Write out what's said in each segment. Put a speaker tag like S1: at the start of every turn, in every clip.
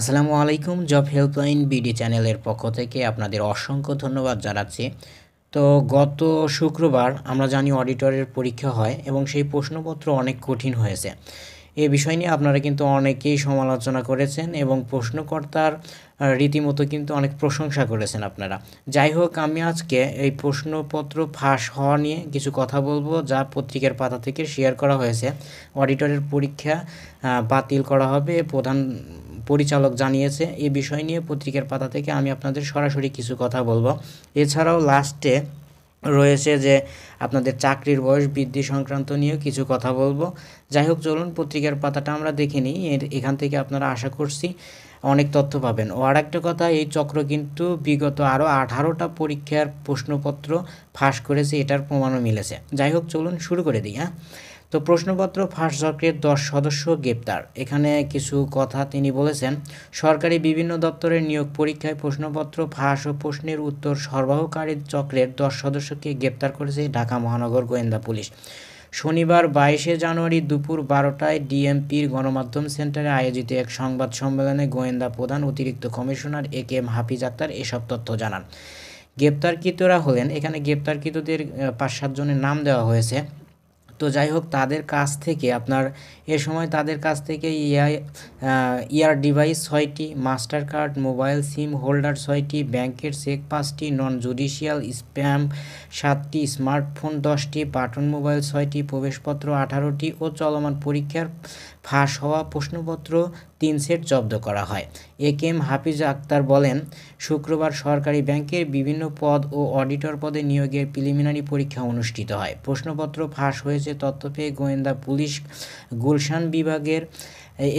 S1: আসসালামু আলাইকুম job helpline BD চ্যানেলের পক্ষ থেকে আপনাদের অসংখ্য ধন্যবাদ জানাচ্ছি তো গত শুক্রবার আমরা জানি অডিটরের পরীক্ষা হয় এবং সেই প্রশ্নপত্র অনেক কঠিন হয়েছে এ বিষয় নিয়ে আপনারা কিন্তু অনেকেই সমালোচনা করেছেন এবং প্রশ্নকর্তার রীতিমতো কিন্তু অনেক প্রশংসা করেছেন আপনারা যাই হোক আমি আজকে এই প্রশ্নপত্র ফাঁস হওয়া নিয়ে কিছু কথা বলবো যা পত্রিকার পাতা থেকে শেয়ার করা হয়েছে অডিটরের পরীক্ষা বাতিল করা হবে প্রধান পরিচালক জানিয়েছে এ বিষয় নিয়ে পত্রিকার পাতা থেকে আমি আপনাদের সরাসরি কিছু কথা বলবো এছাড়াও লাস্টে রয়েছে যে আপনাদের চাকরির বয়স বৃদ্ধি সংক্রান্ত নিয়েও কিছু কথা বলবো যাই হোক চলুন পত্রিকার পাতাটা আমরা দেখে নিই এখান থেকে আপনারা আশা করছি অনেক তথ্য পাবেন ও আর একটা কথা এই চক্র কিন্তু বিগত আরও আঠারোটা পরীক্ষার প্রশ্নপত্র ফাঁস করেছে এটার প্রমাণও মিলেছে যাই হোক চলুন শুরু করে দিই হ্যাঁ তো প্রশ্নপত্র ফাঁস চক্রের দশ সদস্য গ্রেপ্তার এখানে কিছু কথা তিনি বলেছেন সরকারি বিভিন্ন দপ্তরের নিয়োগ পরীক্ষায় প্রশ্নপত্র ফাঁস ও প্রশ্নের উত্তর সরবরাহকারী চক্রের দশ সদস্যকে গ্রেপ্তার করেছে ঢাকা মহানগর গোয়েন্দা পুলিশ শনিবার বাইশে জানুয়ারি দুপুর বারোটায় ডিএমপির গণমাধ্যম সেন্টারে আয়োজিত এক সংবাদ সম্মেলনে গোয়েন্দা প্রধান অতিরিক্ত commissioner A K M Hafiz Akhtar এসব তথ্য জানান গ্রেপ্তারকৃতরা হলেন এখানে গ্রেপ্তারকৃতদের পাঁচ সাতজনের নাম দেওয়া হয়েছে তো যাই হোক তাদের কাছ থেকে আপনার এ সময় তাদের কাছ থেকে ইয়াই ইয়ার ডিভাইস ছয়টি master card mobile SIM holder ছয়টি ব্যাংকের চেক পাঁচটি নন জুডিশিয়াল স্প্যাম সাতটি স্মার্টফোন দশটি পাটন মোবাইল ছয়টি প্রবেশপত্র আঠারোটি ও চলমান পরীক্ষার ফাঁস হওয়া প্রশ্নপত্র তিন সেট জব্দ করা হয় এ কে এম হাফিজ আক্তার বলেন শুক্রবার সরকারি ব্যাংকের বিভিন্ন পদ ও অডিটর পদে নিয়োগের প্রিলিমিনারি পরীক্ষা অনুষ্ঠিত হয় প্রশ্নপত্র ফাঁস হয়েছে তথ্য পেয়ে গোয়েন্দা পুলিশ গুলশান বিভাগের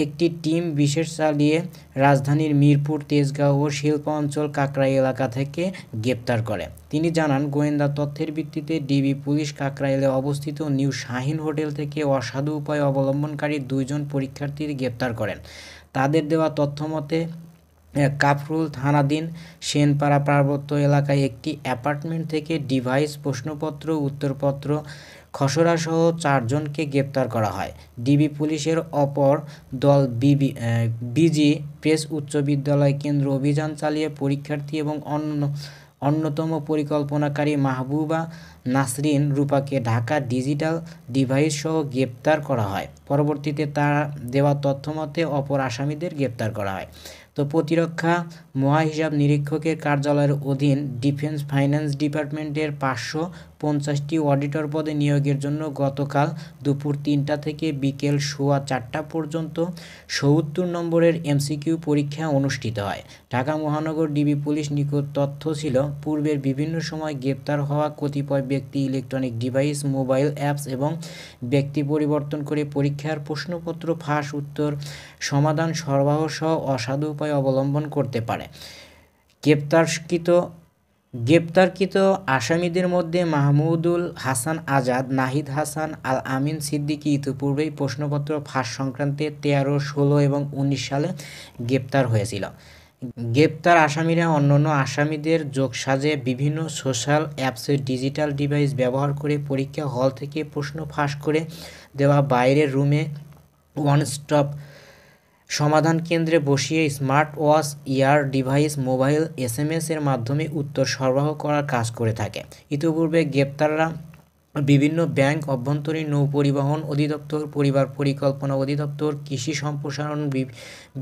S1: একটি টিম বিশেষ চালিয়ে রাজধানীর মিরপুর তেজগাঁও ও শিল্প অঞ্চল কাকরাই এলাকা থেকে গ্রেপ্তার করে তিনি জানান গোয়েন্দা তথ্যের ভিত্তিতে ডিবি পুলিশ কাকরাইলে অবস্থিত নিউ শাহিন হোটেল থেকে অসাধু উপায় অবলম্বনকারী দুইজন পরীক্ষার্থীর গ্রেপ্তার করেন তাদের দেওয়া তথ্যমতে কাফরুল থানাধীন সেনপাড়া পার্বত্য এলাকায় একটি অ্যাপার্টমেন্ট থেকে ডিভাইস প্রশ্নপত্র উত্তরপত্র খসড়াসহ চারজনকে গ্রেপ্তার করা হয় ডিবি পুলিশের অপর দল বিবি বিজি প্রেস উচ্চ বিদ্যালয় কেন্দ্র অভিযান চালিয়ে পরীক্ষার্থী এবং অন্য অন্যতম পরিকল্পনাকারী মাহবুবা নাসরিন রূপাকে ঢাকা ডিজিটাল ডিভাইস সহ গ্রেপ্তার করা হয় পরবর্তীতে তার দেওয়া তথ্যমতে অপর আসামিদের গ্রেপ্তার করা হয় তো প্রতিরক্ষা মহাহিসাব নিরীক্ষকের কার্যালয়ের অধীন ডিফেন্স ফাইন্যান্স ডিপার্টমেন্টের পাঁচশো পঞ্চাশটি অডিটর পদে নিয়োগের জন্য গতকাল দুপুর তিনটা থেকে বিকেল সোয়া চারটা পর্যন্ত সত্তর নম্বরের এমসিকিউ পরীক্ষা অনুষ্ঠিত হয় ঢাকা মহানগর ডিবি পুলিশ নিকট তথ্য ছিল পূর্বের বিভিন্ন সময় গ্রেপ্তার হওয়া কতিপয় ব্যক্তি ইলেকট্রনিক ডিভাইস মোবাইল অ্যাপস এবং ব্যক্তি পরিবর্তন করে পরীক্ষা পরীক্ষার প্রশ্নপত্র ফাঁস উত্তর সমাধান সরবরাহ সহ অসাধু উপায় অবলম্বন করতে পারে গ্রেপ্তারকৃত গ্রেপ্তারকৃত আসামিদের মধ্যে মাহমুদুল হাসান আজাদ নাহিদ হাসান আল আমিন সিদ্দিকী ইতিপূর্বেই প্রশ্নপত্র ফাঁস সংক্রান্তে তেরো ষোলো এবং উনিশ সালে গ্রেপ্তার হয়েছিল গ্রেপ্তার আসামিরা অন্যান্য আসামিদের যোগসাজে বিভিন্ন সোশ্যাল অ্যাপসে ডিজিটাল ডিভাইস ব্যবহার করে পরীক্ষা হল থেকে প্রশ্ন ফাঁস করে দেওয়া বাইরের রুমে ওয়ান স্টপ সমাধান কেন্দ্রে বসিয়ে smart watch ear device mobile এস এর মাধ্যমে উত্তর সরবরাহ করার কাজ করে থাকে ইতিপূর্বে গ্রেপ্তাররা বিভিন্ন ব্যাংক অভ্যন্তরীণ নৌ পরিবহন অধিদপ্তর পরিবার পরিকল্পনা অধিদপ্তর কৃষি সম্প্রসারণ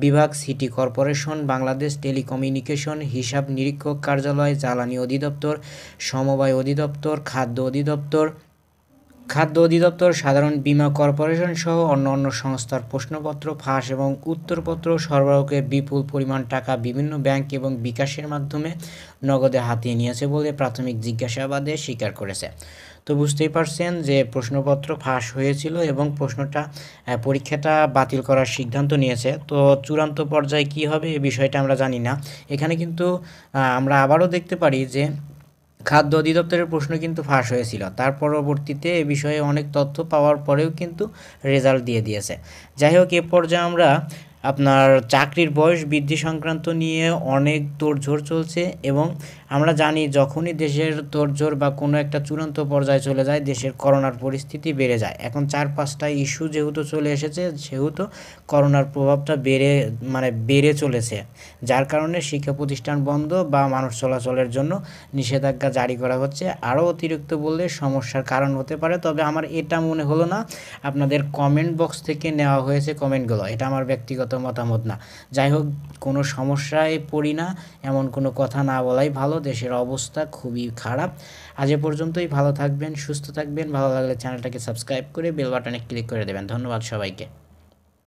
S1: বিভাগ সিটি কর্পোরেশন বাংলাদেশ টেলিকমিউনিকেশন হিসাব নিরীক্ষক কার্যালয় জ্বালানি অধিদপ্তর সমবায় অধিদপ্তর খাদ্য অধিদপ্তর খাদ্য অধিদপ্তর সাধারণ বীমা কর্পোরেশন সহ অন্য অন্য সংস্থার প্রশ্নপত্র ফাঁস এবং উত্তরপত্র সরবরাহকে বিপুল পরিমাণ টাকা বিভিন্ন ব্যাংক এবং বিকাশের মাধ্যমে নগদে হাতিয়ে নিয়েছে বলে প্রাথমিক জিজ্ঞাসাবাদে স্বীকার করেছে তো বুঝতেই পারছেন যে প্রশ্নপত্র ফাঁস হয়েছিল এবং প্রশ্নটা পরীক্ষাটা বাতিল করার সিদ্ধান্ত নিয়েছে তো চূড়ান্ত পর্যায়ে কি হবে এ বিষয়টা আমরা জানি না এখানে কিন্তু আমরা আবারও দেখতে পারি যে খাদ্য অধিদপ্তরের প্রশ্ন কিন্তু ফাঁস হয়েছিল তার পরবর্তীতে এ বিষয়ে অনেক তথ্য পাওয়ার পরেও কিন্তু রেজাল্ট দিয়ে দিয়েছে যাই হোক এ পর্যায়ে আমরা আপনার চাকরির বয়স বৃদ্ধি সংক্রান্ত নিয়ে অনেক তোড়ঝোড় চলছে এবং আমরা জানি যখনই দেশের তোড়ঝোড় বা কোনো একটা চূড়ান্ত পর্যায়ে চলে যায় দেশের করোনার পরিস্থিতি বেড়ে যায় এখন চার পাঁচটা ইস্যু যেহেতু চলে এসেছে সেহেতু করোনার প্রভাবটা বেড়ে মানে বেড়ে চলেছে যার কারণে শিক্ষা প্রতিষ্ঠান বন্ধ বা মানুষ চলাচলের জন্য নিষেধাজ্ঞা জারি করা হচ্ছে আরও অতিরিক্ত বললে সমস্যার কারণ হতে পারে তবে আমার এটা মনে হলো না আপনাদের কমেন্ট বক্স থেকে নেওয়া হয়েছে কমেন্টগুলো এটা আমার ব্যক্তিগত ব্যক্তিগত মতামত না যাই হোক কোনো সমস্যায় পড়ি না এমন কোনো কথা না বলাই ভালো দেশের অবস্থা খুবই খারাপ আজ এ পর্যন্তই ভালো থাকবেন সুস্থ থাকবেন ভালো লাগলে চ্যানেলটাকে সাবস্ক্রাইব করে বেল বাটনে ক্লিক করে দেবেন ধন্যবাদ সবাইকে